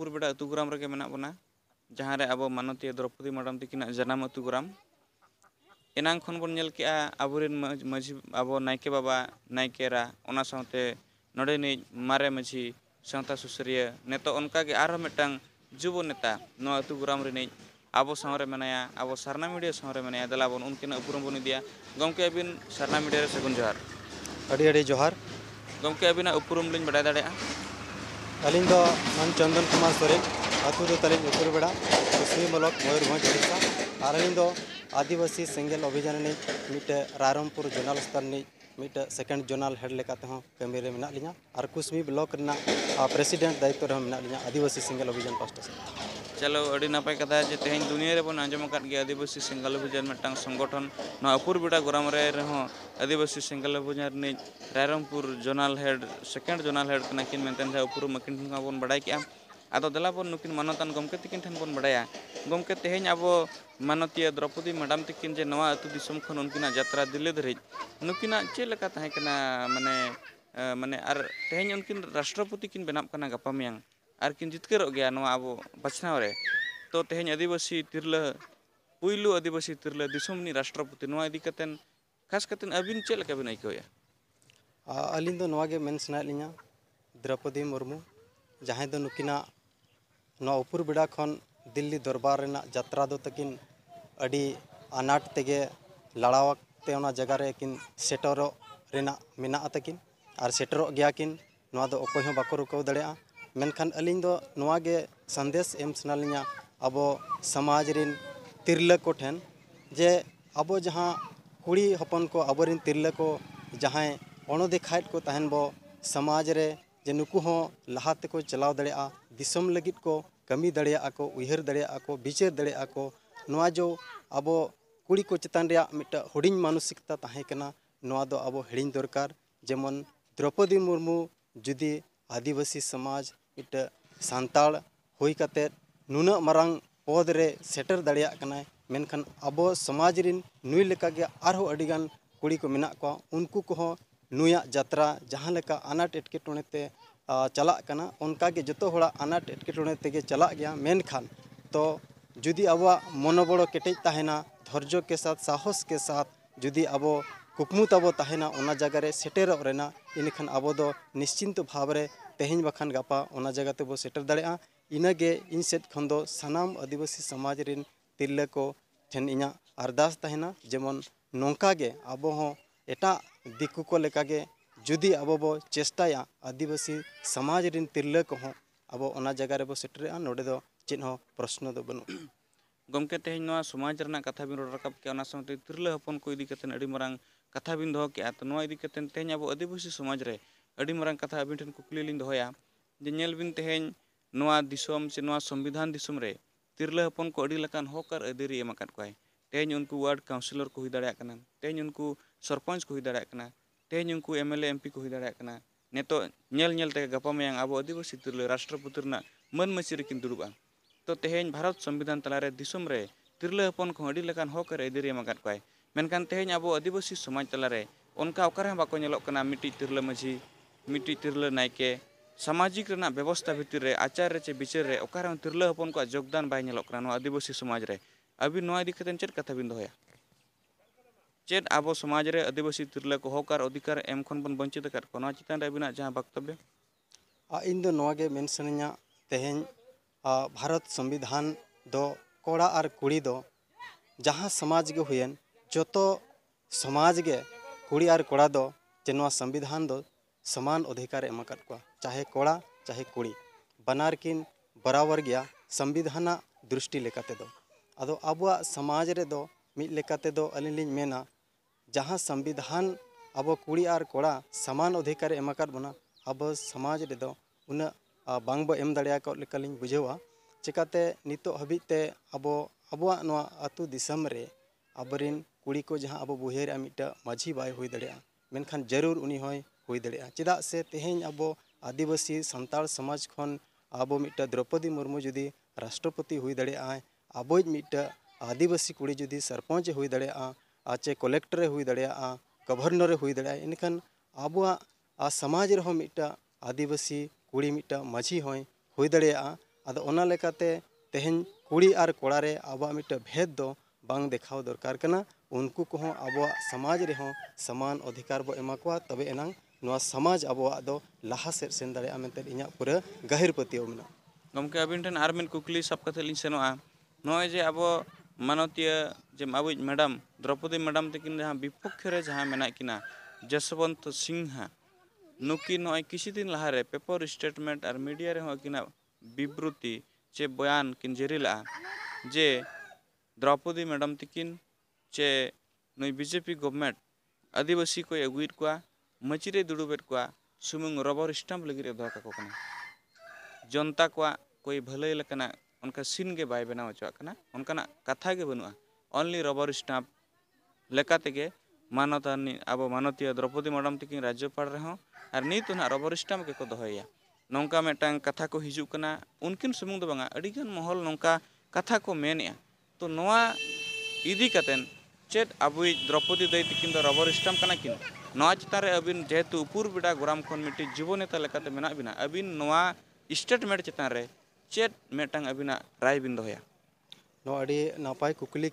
पूर्वेड़ा अतुग्राम रे मना बना जहाँ अब मानतिया द्रौपदी मैडम तक जनाम अतुग्राम एना खन बनल अब मजी अब नायके बाबा नायकेरा नी मारे मजी सन्ता सुसरिया नेता उनका और मिट्टा जुब नेता अतुग्राम अब सौरे मेया अब सारना मीडिया सौरे मेया दिला बन उनके उपरूम बन इदा गमके अब सारना मीडिया सगुन जोहार अभी जोहार गमके अब उपरूम बड़ा दाड़ा ᱟᱹᱞᱤᱧ ᱫᱚ ᱢᱟᱱ ᱪᱚᱱᱫᱚᱱ ᱠᱩᱢᱟᱨ ᱥᱚᱨᱮᱱ ᱟᱹᱛᱩ ᱫᱚ ᱛᱟᱹᱞᱤᱧ ᱩᱠᱩᱨ ᱵᱮᱲᱟ ᱠᱩᱥᱤ ᱢᱚᱞᱚᱠ ᱢᱚᱭᱩᱨᱵᱷᱚᱸᱡᱽ ᱩᱲᱤᱥᱥᱟ ᱟᱨ ᱟᱹᱞᱤᱧ ᱫᱚ ᱟᱹᱫᱤᱵᱟᱹᱥᱤ ᱥᱮᱸᱜᱮᱞ ᱚᱵᱷᱤᱡᱟᱱ ᱨᱤᱱᱤᱡ ᱢᱤᱫᱴᱮᱡ ᱨᱟᱭᱨᱚᱢᱯᱩᱨ ᱡᱚᱱᱟᱞ ᱥᱛᱚᱨ ᱨᱤᱱᱤᱡ ᱢᱤᱫᱴᱮᱡ ᱥᱮᱠᱮᱱᱰ ᱡᱚᱱᱟᱞ ᱦᱮᱰ ᱞᱮᱠᱟ ᱛᱮᱦᱚᱸ ᱠᱟᱹᱢᱤ ᱨᱮ ᱢᱮᱱᱟᱜ ᱞᱤᱧᱟ ᱟᱨ ᱠᱩᱥᱢᱤ ᱵᱞᱚᱠ ᱨᱮᱱᱟᱜ ᱯᱨᱮᱥᱤᱰᱮᱱᱴ ᱫᱟᱭᱤᱛᱛᱚ ᱨᱮᱦᱚᱸ ᱢᱮᱱᱟᱜ ᱞᱤᱧᱟ ᱟᱹᱫᱤᱵᱟᱹᱥᱤ ᱥᱮᱸᱜᱮᱞ ᱚᱵᱷᱤᱡᱟᱱ ᱯᱟᱥᱴᱟ चलो अभी नपाय कथा जे तेज दुनिया रेब आजम आदिवासी सिंगल भूजन मेटा संगठन ना अपूरबीटा ग्राम आदिवासी सिंगल भूजन रिनी Rairangpur zonal head second zonal head तो करते अपूर मकिन बड़ा कि अब दिलापुर नुकिन मानतान गमके तकिन ठन बड़ा गमके तेज अब मानतिया द्रौपदी मैडम तक जे नवा उनकी जत्रा दिल्ली धरी नुकिन चेकना मानने मानने तेज उनकिन राष्ट्रपति किन बनाकर गपा मैं आरकिन जितकर अब बाछना तो तेहे आदिवासी तिरल पुलू आदिवासी तिरल राष्ट्रपति खास कर अबीन चलका बिन आईकोया अलीन सीना द्रौपदी मुर्मू जहाँ नुकना ना उपुर बेड़ा खन दिल्ली दरबार जत्रा दो तक अनाट तगे लड़ावते जगह सेटर मेना तक और सेटर गया किन बाको रुक दड़ा मेखान सन्देश एम सी अब समाज रिन तिरल को ठेन जे अब जहाँ कुड़ी हपन को अब तिरल को जहाँ अणदेखा को तहन बो समाज रे जे नुक लहा को चलाव दिसम लगी को कमी दड़ा को उहर दड़ा को विचार दड़ा ना जो अब कुड़ी को चितान हूँ मानसिकता तहकना अब हिड़ी दरकार जेमन द्रौपदी मुर्मू जुदी आदिवासी समाज मिट्ट सानता हुई नुना मरंग पदरे सेटर दाय मेखान अब समाज नई और अगर कुड़ी को मे उनको नुया जतरा जहाँ अनाट एटके चलना उनका जो तो अनाट एटके चला गया मेखान तो जुदी अब मनोबड़ केटेज तहना धर्ज के साथ साहस के साथ जुदी अब कुकमुताबना जगह सेटेर इनखान अब निश्चिंत भाव ᱛᱮᱦᱮᱧ ᱵᱟᱠᱷᱟᱱ ᱜᱟᱯᱟ ᱚᱱᱟ ᱡᱟᱭᱜᱟ ᱛᱮᱵᱚ ᱥᱮᱴᱮᱨ ᱫᱟᱲᱮᱭᱟᱜᱼᱟ ᱤᱱᱟᱹᱜᱮ ᱤᱧ ᱥᱮᱫ ᱠᱷᱚᱱ ᱫᱚ ᱥᱟᱱᱟᱢ ᱟᱹᱫᱤᱵᱟᱹᱥᱤ ᱥᱚᱢᱟᱡᱽ ᱨᱮᱱ ᱛᱤᱨᱞᱟᱹ ᱠᱚ ᱴᱷᱮᱱ ᱤᱧᱟᱹᱜ ᱟᱨᱫᱟᱥ ᱛᱟᱦᱮᱱᱟ ᱡᱮᱢᱚᱱ ᱱᱚᱝᱠᱟᱜᱮ ᱟᱵᱚ ᱦᱚᱸ ᱮᱴᱟᱜ ᱫᱤᱠᱩ ᱠᱚ ᱞᱮᱠᱟᱜᱮ ᱡᱩᱫᱤ ᱟᱵᱚ ᱵᱚ ᱪᱮᱥᱴᱟᱭᱟ ᱟᱹᱫᱤᱵᱟᱹᱥᱤ ᱥᱚᱢᱟᱡᱽ ᱨᱮᱱ ᱛᱤᱨᱞᱟᱹ ᱠᱚᱦᱚᱸ ᱟᱵᱚ ᱚᱱᱟ ᱡᱟᱭᱜᱟ ᱨᱮᱵᱚ ᱥᱮᱴᱮᱨᱚᱜᱼᱟ ᱱᱚᱰᱮ ᱫᱚ ᱪᱮᱫ ᱦᱚᱸ ᱯᱨᱚᱥᱱᱚ ᱫᱚ ᱵᱟᱹᱱᱩᱜᱼᱟ गमके तेज समाज कथा बीन रोड रखा के साथ तिरला हपन को इदी कतें मांग कथा बीन दो के तेज अब आदिवासी समाज रे ᱟᱹᱰᱤ ᱢᱟᱨᱟᱝ ᱠᱟᱛᱷᱟ ᱟᱹᱵᱤᱱ ᱴᱷᱮᱱ ᱠᱩᱠᱞᱤ ᱞᱤᱧ ᱫᱚᱦᱚᱭᱟ ᱡᱮ ᱧᱮᱞ ᱵᱤᱱ ᱛᱮᱦᱮᱧ ᱱᱚᱣᱟ ᱫᱤᱥᱚᱢ ᱥᱮ ᱱᱚᱣᱟ ᱥᱚᱝᱵᱤᱫᱷᱟᱱ ᱫᱤᱥᱚᱢ ᱨᱮ ᱛᱤᱨᱞᱟᱹ ᱦᱚᱯᱚᱱ ᱠᱚ ᱟᱹᱰᱤ ᱞᱮᱠᱟᱱ ᱦᱚᱠ ᱟᱨ ᱟᱹᱫᱟᱹᱨᱤ ᱮᱢ ᱟᱠᱟᱫ ᱠᱚᱣᱟᱭ ᱛᱮᱦᱮᱧ ᱩᱱᱠᱩ ᱳᱣᱟᱨᱰ ᱠᱟᱣᱩᱱᱥᱤᱞᱚᱨ ᱠᱚ ᱦᱩᱭ ᱫᱟᱲᱮᱭᱟᱜ ᱠᱟᱱᱟ ᱛᱮᱦᱮᱧ ᱩᱱᱠᱩ ᱥᱚᱨᱯᱚᱧᱪ ᱠᱚ ᱦᱩᱭ ᱫᱟᱲᱮᱭᱟᱜ ᱠᱟᱱᱟ ᱛᱮᱦᱮᱧ ᱩᱱᱠᱩ ᱮᱢᱮᱞᱮ ᱮᱢᱯᱤ ᱠᱚ ᱦᱩᱭ ᱫᱟᱲᱮᱭᱟᱜ ᱠᱟᱱᱟ ᱱᱤᱛᱚᱜ ᱧᱮᱞ ᱧᱮᱞ ᱛᱮᱜᱮ ᱜᱟᱯᱟ ᱢᱮᱭᱟᱝ ᱟᱵᱚ ᱟᱹᱫᱤᱵᱟᱹᱥᱤ ᱛᱤᱨᱞᱟᱹ ᱨᱟᱥᱴᱨᱚᱯᱚᱛᱤ ᱨᱮᱱᱟᱜ ᱢᱟᱹᱱ ᱢᱟᱹᱪᱤ ᱨᱮᱠᱤᱱ ᱫᱩᱲᱩᱵᱼᱟ ᱛᱚ ᱛᱮᱦᱮᱧ ᱵᱷᱟᱨᱚᱛ ᱥᱚᱝᱵᱤᱫᱷᱟᱱ ᱛᱟᱞᱟᱨᱮ ᱫᱤᱥᱚᱢ ᱨᱮ ᱛᱤᱨᱞᱟᱹ ᱦᱚᱯᱚᱱ ᱠᱚᱦᱚᱸ ᱟᱹᱰᱤ ᱞᱮᱠᱟᱱ ᱦᱚᱠ ᱟᱨ ᱟᱹᱭᱫᱟᱹᱨᱤ ᱮᱢ ᱟᱠᱟᱫ ᱠᱚᱣᱟᱭ ᱢᱮᱱᱠᱷᱟᱱ ᱛᱮᱦᱮᱧ ᱟᱵᱚ ᱟᱹᱫᱤᱵᱟᱹᱥᱤ ᱥᱚᱢᱟᱡᱽ ᱛᱟᱞᱟᱨᱮ ᱚᱱᱠᱟ ᱚᱠᱟ ᱨᱮᱦᱚᱸ ᱵᱟᱠᱚ ᱧᱮᱞᱚᱜ ᱠᱟᱱᱟ ᱢᱤᱫᱴᱤᱡ ᱛᱤᱨᱞᱟᱹ ᱢᱟᱹᱡᱷᱤ मिट्टी तिरल नायके सामाजिक व्यवस्था भितर आचार चे विचार अकार तिरल हपन को जोदान बैलोगना आदिवासी समाज में अभी ना इदी खाते चेक कथा दया चेत अब समाज में आदिवासी तिरल को हक और अधिकार एम खन बन वंचित चितान अभी वक्तव्य इन सीना तेह भारत संविधान दो कोड़ा और कुड़ी दो जहाँ समाज के हुए जो तो समाज के कुड़ी और कोड़ा दो संविधान दो সমান অধিকার এমা কাটকো চাহে কোড়া চাহে কুড়ি বনারকিন বরাবর গিয়া সংবিধান দৃষ্টি লেকাতে দ আতো আবুয়া সমাজরে দ মি লেকাতে দ আলিনলি মেনা যাহা সংবিধান আবো কুড়ি আর কোড়া সমান অধিকার এমা কাট বনা আব সমাজরে দ উনা বাংবা এম দড়িয়া কলি বুঝাওয়া চিকাতে নিত হবিতে আবো আবুয়া নয়া আতু দিশমরে আবরিন কুড়ি কো যাহা আব বুহেরা মিটা মাঝি বাই হই দড়িয়া মেনখান জরুর উনি হই चेदा से तेहेन अब आदिवासी सानाल समाज अब मिट्ट द्रौपदी मुर्मू जुदी राष्ट्रपति हो दबज मिट्ट आदिवासी कुड़ी जुदी सरपंच हो दचे कलेक्टर हो दवर्नर हो दखान अब समाज रो आदिवासी कुड़ी मिट्ट माझी हों हो दाते तेहेन कुड़ी और कड़ारे अब मिट्ट भेद दो बांग देखा दरकार उनको को अब समाज रहे समान अधिकार बो एमा तबे एना ना समाज अब लहा सेज सेन दाते इन पूरा गहिर पतिया मे गमे अबीठन और कुकली सब कथे सेनोगा अब मानवतिया जे अब मैडम द्रौपदी मैडम तक विपक्ष जशवंत सिंह नुक नए किसी दिन लहारे पेपर स्टेटमेंट और मीडिया रेकिन बिबृति चे बयान किन जेरी जे द्रौपदी मैडम तक चे नई बीजेपी गवर्नमेंट आदिवासी को अगुए ᱢᱟᱹᱪᱤ ᱨᱮᱭ ᱫᱩᱲᱩᱵᱮᱫ ᱠᱚᱣᱟ ᱥᱩᱢᱩᱝ ᱨᱚᱵᱚᱨ ᱥᱴᱟᱢᱯ ᱞᱟᱹᱜᱤᱫ ᱮ ᱫᱚᱦᱚ ᱠᱟᱠᱚ ᱠᱟᱱᱟ ᱡᱚᱱᱛᱟ ᱠᱚᱣᱟᱜ ᱠᱳᱭ ᱵᱷᱟᱹᱞᱟᱹᱭ ᱞᱮᱠᱟᱱᱟᱜ ᱚᱱᱠᱟ ᱥᱤᱱ ᱜᱮ ᱵᱟᱭ ᱵᱮᱱᱟᱣ ᱦᱚᱪᱚᱣᱟᱜ ᱠᱟᱱᱟ ᱚᱱᱠᱟᱱᱟᱜ ᱠᱟᱛᱷᱟ ᱜᱮ ᱵᱟᱹᱱᱩᱜᱼᱟ ᱚᱱᱞᱤ ᱨᱚᱵᱚᱨ ᱥᱴᱟᱢᱯ ᱞᱮᱠᱟ ᱛᱮᱜᱮ ᱢᱟᱱᱚᱛᱟᱱᱤ ᱟᱵᱚ ᱢᱟᱱᱚᱛᱤᱭᱟᱹ ᱫᱨᱚᱯᱚᱫᱤ ᱢᱮᱰᱟᱢ ᱛᱟᱹᱠᱤᱱ ᱨᱟᱡᱽᱡᱚᱯᱟᱲ ᱨᱮᱦᱚᱸ ᱟᱨ ᱱᱤᱛ ᱦᱚᱸ ᱨᱚᱵᱚᱨ ᱥᱴᱟᱢᱯ ᱜᱮᱠᱚ ᱫᱚᱦᱚᱭᱟ ᱱᱚᱝᱠᱟ ᱢᱤᱫᱴᱟᱝ ᱠᱟᱛᱷᱟ ᱠᱚ ᱦᱤᱡᱩᱜ ᱠᱟᱱᱟ ᱩᱱᱠᱤᱱ ᱥᱩᱢᱩᱝ ᱫᱚ ᱵᱟᱝᱟ ᱟᱹᱰᱤᱜᱟᱱ ᱢᱚᱦᱚᱞ ᱱᱚᱝᱠᱟ ᱠᱟᱛᱷᱟ ᱠᱚ ᱢᱮᱱᱮᱜᱼᱟ ᱛᱚ ᱱᱚᱣᱟ ᱤᱫᱤ ᱠᱟᱛᱮᱫ ᱪᱮᱫ ᱟᱵᱚᱭᱤᱡ ᱫᱨᱚᱯᱚᱫᱤ ᱫᱟᱹᱭ ᱛᱟᱹᱠᱤᱱ ᱫᱚ ᱨᱚᱵᱚᱨ ᱥᱴᱟᱢᱯ ᱠᱟᱱᱟ ᱠᱤᱱ ना चितान अब जेहतु उपुर बेडा ग्राम खनि जीवनेता बिना अब स्टेटमेंट चितान चेत मेटा अब राय बीन दया नपाय कुकली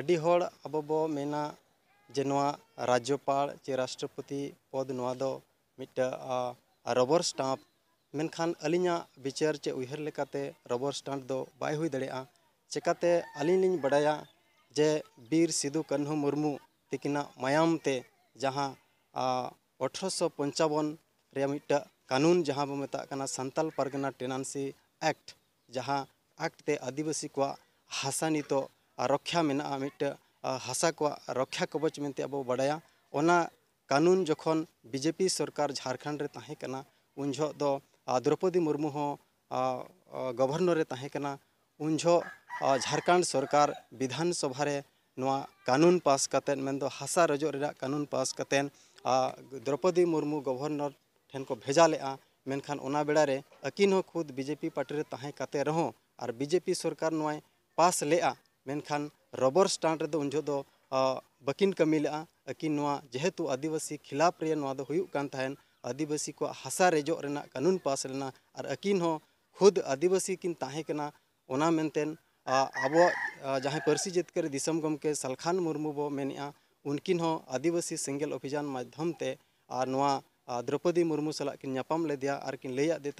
अब बोना जे राज्यपाल चे राष्ट्रपति पद ना तो मिट्ट रबर स्टाम्प मेखान अली विचार चे उहर रबर स्टाम्प बै दाते अली बड़ा जे बीर सिदू कान्हू मुरमू तकना मायामते जहाँ अठारो सौ पंचावन कानून जहाँ बोन सानल पारगना टेनानसी एक्ट जहाँ एक्टते आदिवासी को तो हासा नित रक्षा मेट हासा को रक्षा कवच मनते बड़ा ओना कानून जख बीजेपी सरकार झारखंड रेकना उनझ दो द्रौपदी मुर्मू हो गवर्नर तहकना उनझ झारखंड सरकार विधानसभा कानून पास हासा रज कानून पास द्रौपदी मुर्मू गवर्नर ठेन को भेजा लेगा मेखान बेड़े अकिन खुद बीजेपी पार्टी तहे कते और बीजेपी सरकार नए पास लेखान रबर स्टैंड रे उन जो कमी लेगा अकिन जेहेतु आदिवासी खिलाफ रे आदिवासी को हासा रजो कानून पास लेना और अकिन खुद आदिवासी कि तहेकना अब जहाँ पारसी जितकर गमे सलखान बो मे उनकिन आदिवासी सेंगल अभियान माध्यम ते द्रौपदी मुर्मू सला किन नापाम लिया और कि लैदे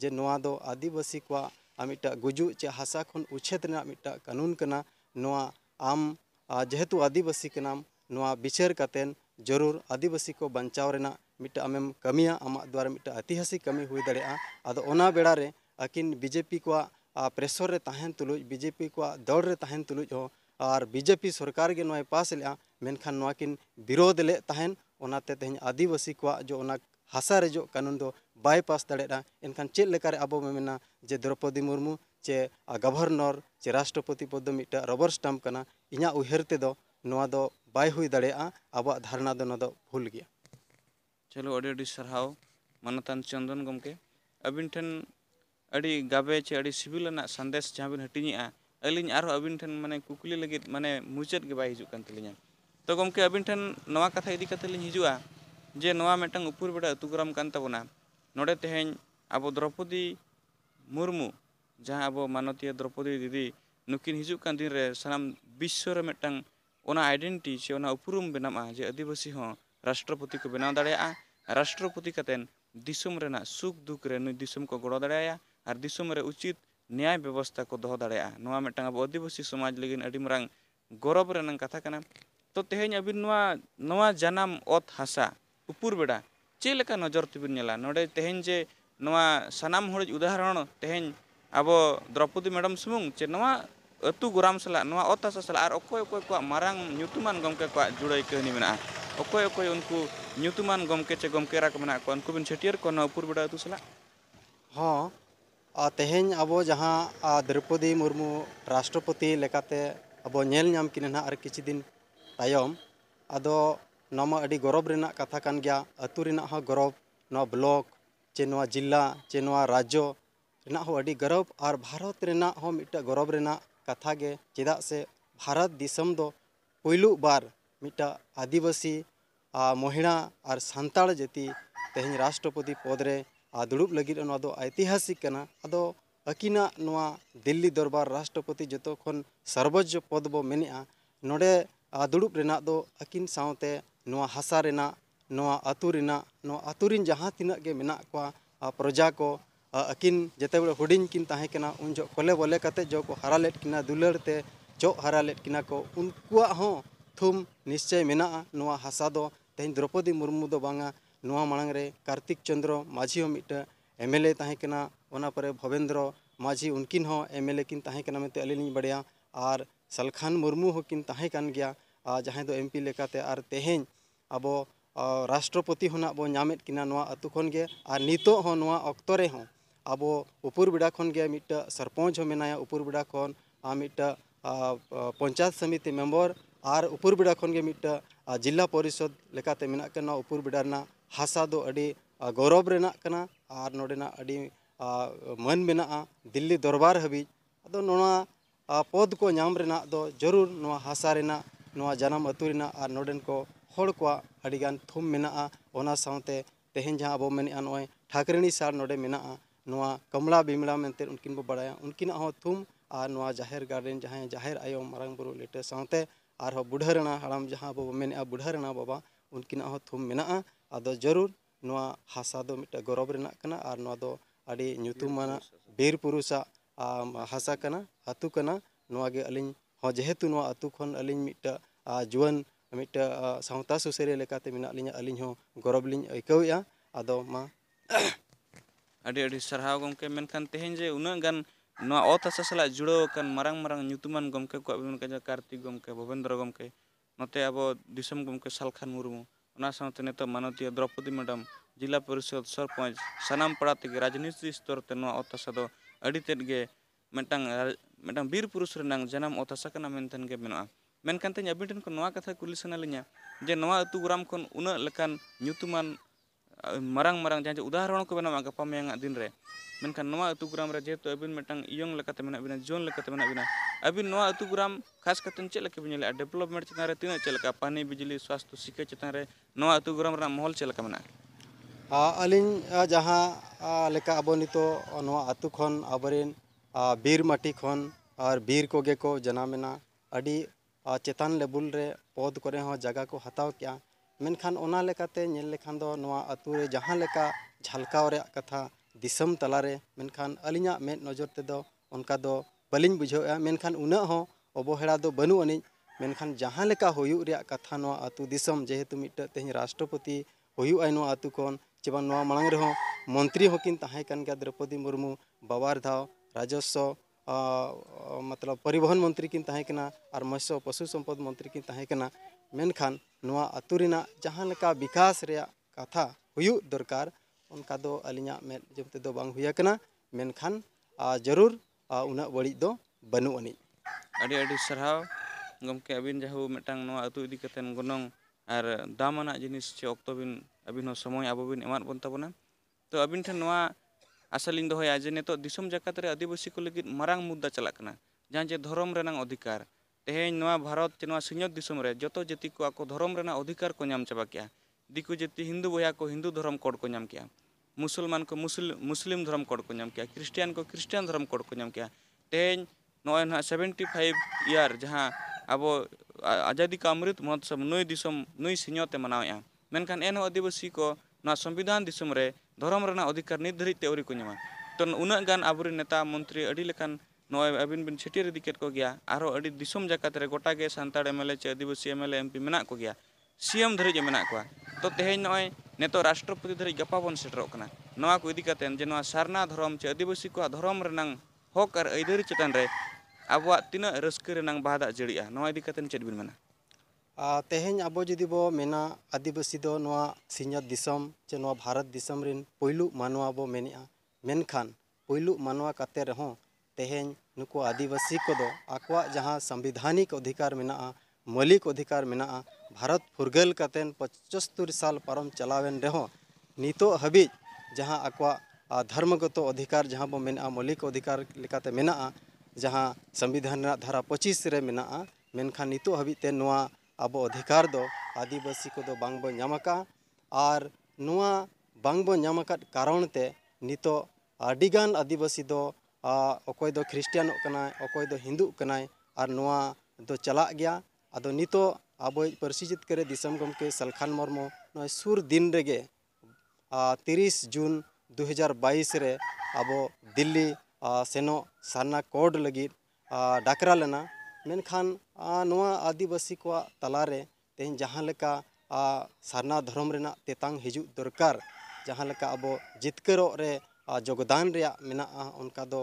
जे दो आदिवासी को मिटा गुजु चे हासा खन उछेद कानून कना आम जेहेतु आदिवासी कनाम नवा विचार कातेन जरूर आदिवासी को बचाव रेना कमिया आम द्वारा मिटा ऐतिहासिक कमी हुई दड़े अदा बेड़ा अकिन बीजेपी को प्रेसर तहन तुलुज बीजेपी को दौड़े तहन तुलुज बीजेपी सरकार के नए पास लेखान नाकिन विरोध लेन तेज आदिवासी को जो हासा रज कानून बै पास दड़ेगा एनखान चेकार अब जे द्रौपदी मुरमू चे गवर्नर चे राष्ट्रपति पद मीट रबर स्टाम करना इं उर तेद बै दड़ा अब धारणा दो भूल गया चलो अभी सारा मनतान चंदन गमके अब ᱟᱹᱰᱤ ᱜᱟᱵᱮᱡ ᱟᱹᱰᱤ ᱥᱤᱵᱤᱞᱟᱱᱟᱜ ᱥᱟᱸᱫᱮᱥ ᱡᱟᱦᱟᱸ ᱵᱤᱱ ᱦᱟᱹᱴᱤᱧᱮᱜᱼᱟ ᱟᱹᱞᱤᱧ ᱟᱨᱦᱚᱸ ᱟᱹᱵᱤᱱ ᱴᱷᱮᱱ ᱢᱟᱱᱮ ᱠᱩᱠᱞᱤ ᱞᱟᱹᱜᱤᱫ ᱢᱟᱱᱮ ᱢᱩᱪᱟᱹᱫ ᱜᱮ ᱵᱟᱭ ᱦᱤᱡᱩᱜ ᱠᱟᱱ ᱛᱟᱹᱞᱤᱧᱟ ᱛᱚ ᱜᱚᱢᱠᱮ ᱟᱹᱵᱤᱱ ᱴᱷᱮᱱ ᱱᱚᱣᱟ ᱠᱟᱛᱷᱟ ᱤᱫᱤ ᱠᱟᱛᱮᱫ ᱞᱤᱧ ᱦᱤᱡᱩᱜᱼᱟ ᱡᱮ ᱱᱚᱣᱟ ᱢᱤᱫᱴᱟᱝ ᱩᱯᱩᱨ ᱵᱮᱲᱟ ᱟᱹᱛᱩ ᱜᱨᱟᱢ ᱠᱟᱱ ᱛᱟᱵᱚᱱᱟ ᱱᱚᱰᱮ ᱛᱮᱦᱮᱧ ᱟᱵᱚ ᱫᱨᱚᱯᱚᱫᱤ ᱢᱩᱨᱢᱩ ᱡᱟᱦᱟᱸ ᱟᱵᱚ ᱢᱟᱱᱚᱛᱤᱭᱟᱹ ᱫᱨᱚᱯᱚᱫᱤ ᱫᱤᱫᱤ ᱱᱩᱠᱤᱱ ᱦᱤᱡᱩᱜ ᱠᱟᱱ ᱫᱤᱱᱨᱮ ᱥᱟᱱᱟᱢ ᱵᱤᱥᱥᱚ ᱨᱮ ᱢᱤᱫᱴᱟᱝ ᱚᱱᱟ ᱟᱭᱰᱮᱱᱴᱤ ᱥᱮ ᱚᱱᱟ ᱩᱯᱨᱩᱢ ᱵᱮᱱᱟᱜᱼᱟ ᱡᱮ ᱟᱹᱫᱤᱵᱟᱹᱥᱤ ᱦᱚᱸ ᱨᱟᱥᱴᱨᱚᱯᱚᱛᱤ ᱠᱚ ᱵᱮᱱᱟᱣ ᱫᱟᱲᱮᱭᱟᱜᱼᱟ ᱨᱟᱥᱴᱨᱚᱯᱚᱛᱤ ᱠᱟᱛᱮᱫ ᱫᱤᱥᱚᱢ ᱨᱮᱱᱟᱜ ᱥᱩᱠ ᱫᱩᱠ ᱨᱮ ᱱᱩᱭ ᱫᱤᱥᱚᱢ ᱠᱚ ᱜᱚᱲᱚ ᱫᱟᱲᱮᱭᱟᱭᱟ ar di sumere ucit niai be bosta ko doho dale a noa me tanga bodi bosi suma jilegin ar di merang goro bere nang kata kana to tehe nya bin noa noa jana m ot hasa upur beda cile kana jor tibin nyela no de tehe nje noa sana m hurit udah harono tehe nje abo dropu di merom sumung noa etu guram sela noa ot hasa ar okoi okoi kua marang nyutuman gom ke kua jurai ke ni mena a okoi okoi nyutuman gom ke cie gom ke ra kemena kua unku bin cetir beda tu sela. Oh. तेहेन अब जहाँ द्रौपदी मुर्मू राष्ट्रपति अब nail किचिदिन तम अब नमी गौरव कथा कान गया अतुना गौरव ना ब्लॉक चे जिला चे राज्य गौरव और भारत रिना गौरव कथा गे चेदा से भारत दिसम दो पैलु बार मिटा आदिवासी महिला और सानता जति तेहेन राष्ट्रपति पदरे दुड़ूब लगी ऐतिहासिक अकीना दिल्ली दरबार राष्ट्रपति जो खन सर्वोच्च पद बो मे नोड़े दुड़ब अकीन साउते हासाटूरी जहाँ तना के मना को प्रजा को अकिन जिते बड़े हूँ तहकना उन जो कले बोले जो को हरा लेट कि दुलड़ते चो हरा लेट कि उनको थूम निश्चय मेना हासा तेज द्रौपदी मुर्मू तो बांगा ना मांग कार्तिक चंद्र माझी मिट्ट एम एल एनापर भवेंद्र माझी उनकिन एम एल ए एन अली बड़े और सलखान मुरमू हकिन जहां एम पी और तेहन अब राष्ट्रपति हना बोमेदे और नितना अक्तो अब उपुर बेड़ा खनगे सरपंच मेना उपुर बेड़ा खन मिट्टा पंचायत समिति मेम्बर और उपुर बेड़ा खनगे मिट्टा जिला परिषद उपुर बेड़ा हासा दो अड़ी गौरव रेना और नोड़ना अड़ी मान दिल्ली दरबार हबी अदो नोना पद को नाम रेना दो जरूर नोआ हासा रेना और नोड़न को हर को अड़ी गान थुम ना ओना अब मेने नोए ठाकरेनी सार नोड़े मेना कमला बिमला मनते उनकिन बड़ा उनकी उनकिन हो थुम और नोआ जाहिर गार्डन जहां जाहिर आयो लेटे और बुढ़ा रणा हड़ाम अब मेन बुढ़ा रेना बाबा unkin aho mina, mena a ado jorur hasado mita gorobri na kana ar noa do ari nyutu mana bir purusa hasa kana atu kana noa ge aling ho jehetu noa atu kon aling mita ah juan mita sahuta suseri leka te mina aling a goroblin, ho ikau ya ado ma ari ari sarhau gom ke men kan tehen je unang kan, noa otasa sela juro kan marang marang nyutu man gom ke kua bimun karti gom ke bobendro gom ᱱᱚᱛᱮ ᱟᱵᱚ ᱫᱤᱥᱚᱢ ᱜᱚᱢᱠᱮ ᱥᱟᱞᱠᱷᱟᱱ ᱢᱩᱨᱢᱩ ᱚᱱᱟ ᱥᱟᱶᱛᱮ ᱱᱤᱛᱚᱜ ᱢᱟᱱᱚᱛᱤᱭᱟᱹ Droupadi madam ᱡᱮᱞᱟ ᱯᱚᱨᱤᱥᱚᱫ ᱥᱚᱨᱯᱚᱧᱪ ᱥᱟᱱᱟᱢ ᱯᱟᱲᱟ ᱛᱮᱜᱮ ᱨᱟᱡᱽᱱᱤᱛᱤ ᱥᱛᱚᱨ ᱛᱮ ᱱᱚᱣᱟ ᱚᱛᱟᱥᱟ ᱫᱚ ᱟᱹᱰᱤ ᱛᱮᱫ ᱜᱮ ᱢᱤᱫᱴᱟᱝ ᱢᱤᱫᱴᱟᱝ ᱵᱤᱨ ᱯᱩᱨᱩᱥ ᱨᱮᱱᱟᱜ ᱡᱟᱱᱟᱢ ᱚᱛᱟᱥᱟ ᱠᱟᱱᱟ ᱢᱮᱱᱛᱮ ᱜᱮ ᱢᱮᱱᱟᱜᱼᱟ ᱢᱮᱱᱠᱷᱟᱱ ᱛᱮᱧ ᱟᱹᱵᱤᱱ ᱴᱷᱮᱱ ᱠᱷᱚᱱ ᱱᱚᱣᱟ ᱠᱟᱛᱷᱟ ᱠᱩᱞᱤ ᱥᱟᱱᱟ ᱞᱤᱧᱟ ᱡᱮ ᱱᱚᱣᱟ ᱟᱹᱛᱩ ᱜᱚᱨᱟᱢ ᱠᱷᱚᱱ ᱩᱱᱟᱹᱜ ᱞᱮᱠᱟᱱ ᱧᱩᱛᱩᱢᱟᱱ मरंग उदाहरण को बनावा गपा मेयंग दिन में मेनखान ग्राम जेहतु अब इयंग जो जोन बिना बिना ग्राम खास करते चलते बीन डेवलपमेंट चितान तीन चलकर पानी बिजली स्वास्थ्य शिक्षा चितान ग्राम महल चलकर मेरा अली जहाँ अब नित अब बीर माटी खन और बीर को जनामेना चितान लेवल पद को जगह को हतवक मेखानते जहाँ झलकावर कथा दिसम तलारे मेखान अली नजर तेका बाली बुझे मेखान उना अबहेड़ा दो बनू आनी मेखान जहाँ कथा ना अतुम जेहेतु मिट्ट तेज राष्ट्रपति होतु चेबा मांग रहे मंत्री हकिन द्रौपदी मुर्मू बाबार दाव राजस्व मतलब परिवहन मंत्री किन और मत्स्य पशु सम्पद मंत्री किन ᱢᱮᱱᱠᱷᱟᱱ ᱱᱚᱣᱟ ᱟᱹᱛᱩ ᱨᱮᱱᱟᱜ ᱡᱟᱦᱟᱸ ᱞᱮᱠᱟ ᱵᱤᱠᱟᱥ ᱨᱮᱭᱟᱜ ᱠᱟᱛᱷᱟ ᱦᱩᱭᱩᱜ ᱫᱚᱨᱠᱟᱨ ᱚᱱᱠᱟ ᱫᱚ ᱟᱹᱞᱤᱧᱟᱜ ᱢᱮᱫ ᱡᱚᱢ ᱛᱮᱫᱚ ᱵᱟᱝ ᱦᱩᱭ ᱟᱠᱟᱱᱟ ᱢᱮᱱᱠᱷᱟᱱ ᱡᱟᱹᱨᱩᱲ ᱩᱱᱟᱹᱜ ᱵᱟᱹᱲᱤᱡ ᱫᱚ ᱵᱟᱹᱱᱩᱜ ᱟᱹᱱᱤᱡ ᱟᱹᱰᱤ ᱟᱹᱰᱤ ᱥᱟᱨᱦᱟᱣ ᱜᱚᱢᱠᱮ ᱟᱹᱵᱤᱱ ᱡᱟᱦᱟᱸ ᱢᱤᱫᱴᱟᱝ ᱱᱚᱣᱟ ᱟᱹᱛᱩ ᱤᱫᱤ ᱠᱟᱛᱮᱫ ᱜᱚᱱᱚᱝ ᱟᱨ ᱫᱟᱢᱟᱱᱟᱜ ᱡᱤᱱᱤᱥ ᱪᱮ ᱚᱠᱛᱚ ᱵᱤᱱ ᱟᱹᱵᱤᱱ ᱦᱚᱸ ᱥᱚᱢᱚᱭ ᱟᱵᱚ ᱵᱤᱱ ᱮᱢᱟᱫ ᱵᱚᱱ ᱛᱟᱵᱚᱱᱟ ᱛᱚ ᱟᱹᱵᱤᱱ ᱴᱷᱮᱱ ᱱᱚᱣᱟ ᱟᱥᱟ ᱞᱤᱧ ᱫᱚᱦᱚᱭᱟ ᱡᱮ ᱱᱤᱛᱚᱜ ᱫᱤᱥᱚᱢ ᱡᱟᱠᱟᱛ ᱨᱮ ᱟᱹᱫᱤᱵᱟᱹᱥᱤ ᱠᱚ ᱞᱟᱹᱜᱤᱫ ᱢᱟᱨᱟᱝ ᱢᱩᱫᱽᱫᱟ ᱪᱟᱞᱟᱜ ᱠᱟᱱᱟ ᱡᱟᱦᱟᱸ ᱡᱮ ᱫᱷᱚᱨᱚᱢ ᱨᱮᱱᱟᱜ ᱚᱫᱷᱤᱠᱟᱨ ᱛᱮᱦᱮᱧ भारत ᱵᱷᱟᱨᱚᱛ जो जी को ᱫᱤᱥᱚᱢ ᱨᱮ ᱡᱚᱛᱚ ᱡᱟᱹᱛᱤ ᱠᱚ ᱟᱠᱚ ᱫᱷᱚᱨᱚᱢ ᱨᱮᱱᱟᱜ ᱚᱫᱷᱤᱠᱟᱨ ᱠᱚ ᱧᱟᱢ ᱪᱟᱵᱟ ᱠᱮᱜᱼᱟ ᱫᱤᱠᱩ ᱡᱟᱹᱛᱤ ᱦᱤᱱᱫᱩ ᱵᱚᱭᱦᱟ ᱠᱚ मुसलमान को मुसल मुसलिम धर्म कोड को नाम के क्रिश्चियन को क्रिश्चियन धर्म कोड को नाम के तेज ना सेवेंटी फाइव इयर जहाँ अब आज़ादी का अमृत महोत्सव नई दिसम नई सिंहते मनावे मेखान एन आदिवासी को ना संविधान दिसम रे धर्म अधिकार नित धारित अवरी को नामा तो गान अब नेता मंत्री अभी अबिन छटर इदी को आरोम जकत गोटा सानाड़ एम एल ए चे आदिवासी एम एल एम पी मेना को सी एम धरज मे तो तेज नो नो तो राष्ट्रपति धरज गपन सेटरना जे सारना धरम चे आदिवासी को धरम हक और आदर चेतान अब तीन रस्कना बहा दा जड़ी है चेब तेहेज अब जी बो मना आदिवासी सिंजत चे भारत पैलू मानवा बो मेखान पैलू मानवा रहा तेहेन नुक आदिवासी को जहाँ संविधानिक अधिकार मेना मौलिक अधिकार मेना भारत फुर्गल पचस्तर साल पारम चलावन रहे नित हबीज जहाँ आकुआ धर्मगत अधिकार जहाँ बो मेना अधिकार मेना जहाँ संविधान धारा पचिस मेना मेखान नित हबीते अब अधिकार दो आदिवासी को बाबो नाम कारणते नित आदिवासी दो अकोय दो ख्रिस्टान अकोय दो हिंदू और नवा दो चला गया अब नित अब पार्सी जितकरे गमके सलखान मुरमु सुर दिन रेगे तीस जून दो हज़ार रे अब दिल्ली सेनो सरना कोड लगी डाकरा लेना मेखान आदिवासी को तलारे तेन जहाँ लेका सरना धर्म तेतांग हजू दरकार जहाँ लेका अब जितकरों जोगदान उनका दो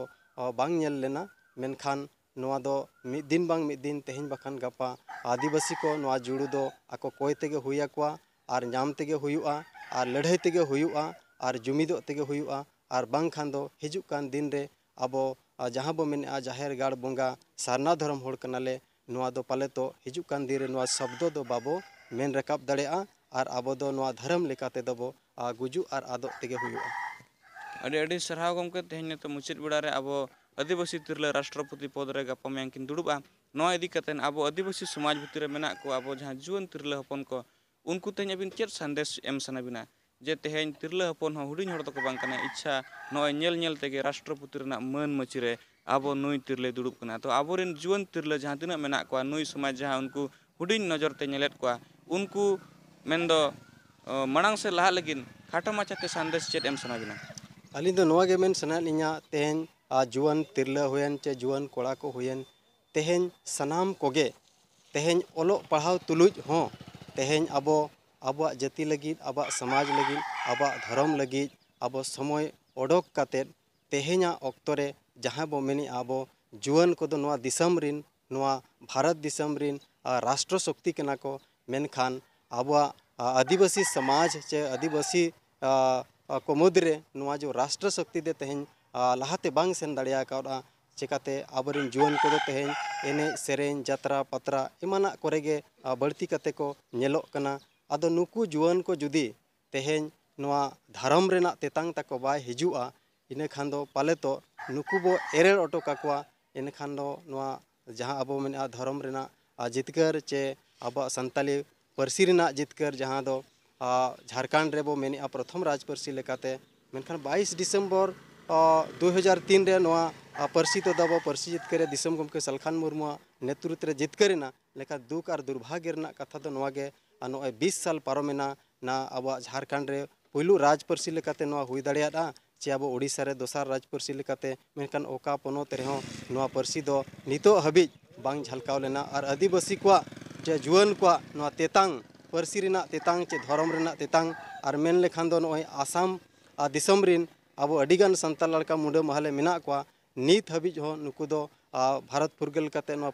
बांग नेल दिन दिन तेहिं बखान गपा आदिवासी को नोआ जुड़ु दो आको कोई तेगे हुई आकुआ आर नाम तेगे हुयुआ आर लड़ाई तेगे हुयुआ आर जुमिदो तेगे हुयुआ आर बांग खान दो हिजुक कान दिन रे अबो जहां बो मेन आ जाहिर गाड़ बोंगा सरना धर्म होड़ कनाले नोआ दो पाले तो हिजुक कान दिन रे नोआ शब्दो दो बाबो मेन रकाब दड़े आ आर अबो दो नोआ धर्म लेका ते दबो गुजु आर आदो तेगे हुयुआ ᱟᱹᱰᱤ ᱥᱟᱨᱦᱟᱣ ᱜᱚᱢᱠᱮ ᱛᱮᱦᱮᱧ ᱱᱤᱛᱚᱜ ᱢᱩᱪᱟᱹᱫ ᱵᱮᱲᱟᱨᱮ ᱟᱵᱚ ᱟᱹᱫᱤᱵᱟᱹᱥᱤ ᱛᱤᱨᱞᱟᱹ ᱨᱟᱥᱴᱨᱚᱯᱚᱛᱤ ᱯᱚᱫ ᱨᱮ ᱜᱟᱯᱟ ᱢᱮᱭᱟᱝ ᱠᱤᱱ ᱫᱩᱲᱩᱵᱼᱟ ᱱᱚᱣᱟ ᱤᱫᱤ ᱠᱟᱛᱮᱫ ᱟᱵᱚ ᱟᱹᱫᱤᱵᱟᱹᱥᱤ ᱥᱚᱢᱟᱡᱽ ᱵᱷᱤᱛᱨᱤ ᱨᱮ ᱢᱮᱱᱟᱜ ᱠᱚᱣᱟ ᱟᱵᱚ ᱡᱟᱦᱟᱸ ᱡᱩᱣᱟᱹᱱ ᱛᱤᱨᱞᱟᱹ ᱦᱚᱯᱚᱱ ᱠᱚ ᱩᱱᱠᱩ ᱛᱮᱦᱮᱧ ᱟᱹᱵᱤᱱ ᱪᱮᱫ ᱥᱟᱸᱫᱮᱥ ᱮᱢ ᱥᱟᱱᱟ ᱵᱤᱱᱟ ᱡᱮ ᱛᱮᱦᱮᱧ ᱛᱤᱨᱞᱟᱹ ᱦᱚᱯᱚᱱ ᱦᱚᱸ ᱦᱩᱰᱤᱧ ᱦᱚᱲ ᱫᱚᱠᱚ ᱵᱟᱝ ᱠᱟᱱᱟ ᱤᱪᱪᱷᱟ ᱱᱚᱜᱼᱚᱭ ᱧᱮᱞ ᱧᱮᱞ ᱛᱮᱜᱮ ᱨᱟᱥᱴᱨᱚᱯᱚᱛᱤ ᱨᱮᱱᱟᱜ ᱢᱟᱹᱱ ᱢᱟᱹᱪᱤᱨᱮ ᱟᱵᱚ ᱱᱩᱭ ᱛᱤᱨᱞᱟᱹᱭ ᱫᱩᱲᱩᱵ ᱠᱟᱱᱟ ᱛᱚ ᱟᱵᱚᱨᱮᱱ ᱡᱩᱣᱟᱹᱱ ᱛᱤᱨᱞᱟᱹ ᱡᱟᱦᱟᱸ ᱛᱤᱱᱟᱹᱜ ᱢᱮᱱᱟᱜ ᱠᱚᱣᱟ ᱱᱩᱭ ᱥᱚᱢᱟᱡᱽ ᱡᱟᱦᱟᱸ ᱩᱱᱠᱩ ᱦᱩᱰᱤᱧ ᱱᱚᱡᱚᱨ ᱛᱮ ᱧᱮᱞᱮᱫ ᱠᱚᱣᱟ ᱩᱱᱠᱩ ᱢᱮᱱᱫᱚ ᱢᱟᱲᱟᱝ ᱥᱮᱫ ᱞᱟᱦᱟᱜ ᱞᱟᱹᱜᱤᱫ ᱠᱷᱟᱴᱚ ᱢᱟᱪᱷᱟᱛᱮ ᱥᱟᱸᱫᱮᱥ ᱪᱮᱫ ᱮᱢ ᱥᱟᱱᱟ ᱵᱤᱱᱟ अली तो नोगे मेन सनालिया तेहन जुआन तिरला हुएन चे जुआन कोड़ा को हुएन तेहन सनाम कोगे तेहन ओलो पढ़ाव तुलुज हों तेहन अब अब जाति लगी अब समाज लगी अब धर्म लगी अब समय ओडोक काते तेहना अक्तरे जहाँ बो मे अब जुआन को भारत राष्ट्र शक्ति कना को मेनखान अब आदिवासी समाज चे आदिवासी আপকো মুদরে নয়া জো রাষ্ট্রশক্তি দে তেহিন লাহাতে বাং সেন দড়িয়া কাওরা চিকাতে আবরিন জුවන් কো দে তেহিন এনে সেরেন যাত্রা পত্রা ইমানা করেগে বড়তি কাতে কো নিয়লকনা আদো নুকু জුවන් কো জুদি তেহিন নয়া ধর্ম রেনা তেতাং তা কো বাই হিজুয়া ইন খান্দো পালে তো নুকু বো এরেল অটো কাকুয়া ইন খান্দো নয়া যাহা আবো মেনা ধর্ম রেনা জিতকর জে আবা সাঁতালি পরসিরিনা জিতকর যাহা দ झारखंड रे बो मे प्रथम राजपर्सी मेखान बस डिसेम्बर दो हजार तीन रे तब पर्सी जितकर गमे सलखान मुरमु नेतृत्व में जितकर दुख और दुर्भाग्य कथा तो नागे नीस साल पारमेना ना अब झारखंड रे पुलू राजपर्सी हो दाड़ा चे अब ओडा दसार राजपर्सी मेखान अका पनत रेसी नित हाबीज बा झलकावलेना और आदिवासी को जुआन को तेतांग पर्सी तेतांग चे धरम तेतांग और मेन आसाम दिसम अब अभीगन सानल लड़का मुंडा महल मेना नित हबिज नुक भारत फुर्गल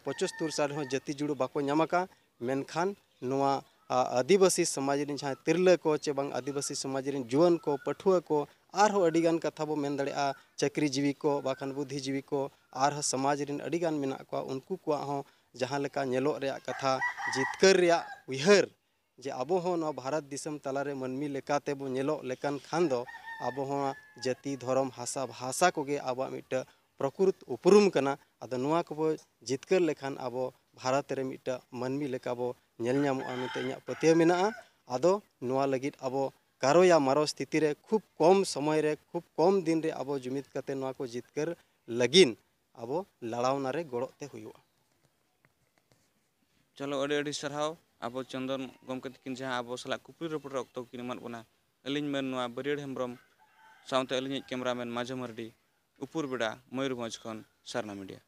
पचस्तर साल जति जुड़ बाका मेखान आदिवासी समाज जहाँ तिरल को चे बा आदिवासी समाज जुआन को पठुआ को और अभीगन कथा बो मन दड़ा चाकरीजीवी को बाखान बुद्धिजीवी को और समाज अभीगन मे उनको जहाँ नलोग कथा जितकर उहर जे अब भारत दिसम तलारे मनमी लेकाते बो नेलो लेकन खान दो आबो जाति धर्म हासा भाषा को अब मिट्ट प्रकृत उपरूम करना अद नुआ को जितकर लेखान अब भारत रे मिटा मनमी लेका बो नेल न्यामो अमिते इया पतिया मेना अदो नुआ लगित आबो कारो या मारो स्थिति रे खूब कम समय रे खूब कम दिन रे अब जुमित करते नुआ को जितकर लगिन आबो लड़ावना रे गड़ोते हुआ चलो अड़ी अड़ी सरहाओ ᱟᱵᱚ ᱪᱚᱱᱫᱚᱱ ᱜᱚᱢᱠᱮ ᱛᱟᱹᱠᱤᱱ ᱡᱟᱦᱟᱸ ᱟᱵᱚ ᱥᱟᱞᱟᱜ ᱠᱩᱯᱞᱤ ᱨᱚᱯᱚᱲ ᱚᱠᱛᱚ ᱠᱤᱱ ᱮᱢᱟᱫ ᱵᱚᱱᱟ ᱟᱹᱞᱤᱧ ᱢᱮᱱ ᱱᱚᱣᱟ ᱵᱟᱹᱨᱭᱟᱹᱲ ᱦᱮᱢᱵᱨᱚᱢ ᱥᱟᱶᱛᱮ ᱟᱹᱞᱤᱧᱤᱡ ᱠᱮᱢᱮᱨᱟᱢᱮᱱ ᱢᱟᱹᱡᱷᱩ ᱢᱟᱨᱰᱤ ᱩᱯᱩᱨ ᱵᱮᱲᱟ ᱢᱚᱭᱩᱨᱵᱷᱚᱸᱡᱽ ᱠᱷᱚᱱ ᱥᱟᱨᱱᱟ ᱢᱤᱰᱤᱭᱟ